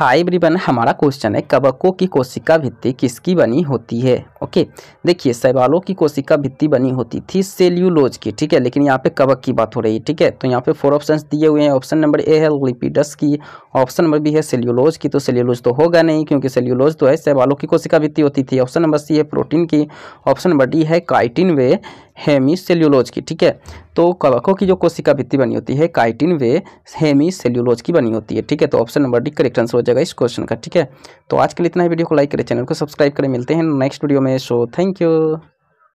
high ब्रिबन हमारा question है कवकों की कोशिका भित्ति किसकी बनी होती है ओके देखिए सैवालों की कोशिका भित्ति बनी होती थी सेल्यूलोज की ठीक है लेकिन यहाँ पे कवक की बात हो रही है ठीक है तो यहाँ पे फोर ऑप्शंस दिए हुए हैं ऑप्शन नंबर ए है लिपिडस की ऑप्शन नंबर बी है सेल्यूलोज की तो सेल्यूलोज तो होगा नहीं क्योंकि सेल्यूलोज तो है सैवालों की कोशिका भित्ती होती थी ऑप्शन नंबर सी है प्रोटीन की ऑप्शन नंबर डी है काइटिन वे हेमी सेल्यूलोज की ठीक है तो कवकों की जो कोशिका भित्ति बनी होती है काइटिन वे हेमी सेल्यूलोज की बनी होती है ठीक है तो option number D correct answer हो जाएगा इस क्वेश्चन का ठीक है तो आज के लिए इतना ही वीडियो को लाइक करें चैनल को सब्सक्राइब करें मिलते हैं नेक्स्ट वीडियो में सो थैंक यू